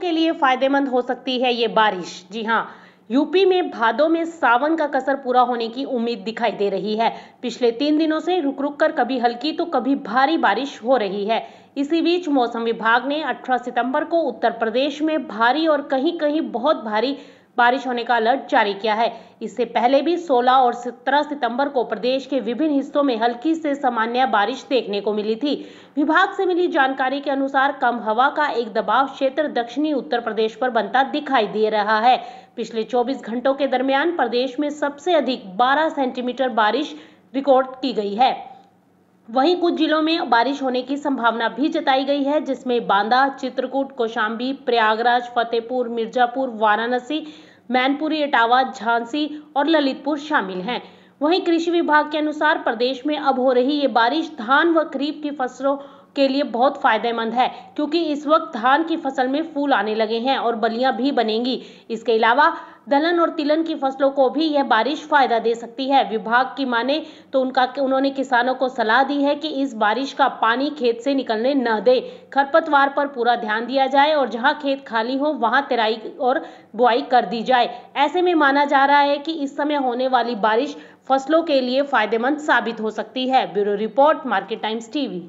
के लिए फायदेमंद हो सकती है ये बारिश जी हाँ यूपी में भादों में सावन का कसर पूरा होने की उम्मीद दिखाई दे रही है पिछले तीन दिनों से रुक रुक कर कभी हल्की तो कभी भारी बारिश हो रही है इसी बीच मौसम विभाग ने 18 सितंबर को उत्तर प्रदेश में भारी और कहीं कहीं बहुत भारी बारिश होने का अलर्ट जारी किया है इससे पहले भी 16 और 17 सितंबर को प्रदेश के विभिन्न हिस्सों में हल्की से सामान्य बारिश देखने को मिली थी विभाग से मिली जानकारी के अनुसार कम हवा का एक दबाव क्षेत्र दक्षिणी उत्तर प्रदेश पर बनता दिखाई दे रहा है पिछले 24 घंटों के दरमियान प्रदेश में सबसे अधिक 12 सेंटीमीटर बारिश रिकॉर्ड की गई है वहीं कुछ जिलों में बारिश होने की संभावना भी जताई गई है जिसमें बांदा चित्रकूट कोशाम्बी प्रयागराज फतेहपुर मिर्जापुर वाराणसी मैनपुरी इटावा झांसी और ललितपुर शामिल हैं वहीं कृषि विभाग के अनुसार प्रदेश में अब हो रही ये बारिश धान व खरीफ की फसलों के लिए बहुत फायदेमंद है क्योंकि इस वक्त धान की फसल में फूल आने लगे हैं और बलियां भी बनेंगी इसके अलावा दलहन और तिलन की फसलों को भी यह बारिश फायदा दे सकती है विभाग की माने तो उनका उन्होंने किसानों को सलाह दी है कि इस बारिश का पानी खेत से निकलने न दे खरपतवार पर पूरा ध्यान दिया जाए और जहां खेत खाली हो वहां तराई और बुआई कर दी जाए ऐसे में माना जा रहा है कि इस समय होने वाली बारिश फसलों के लिए फायदेमंद साबित हो सकती है bureau report Market Times TV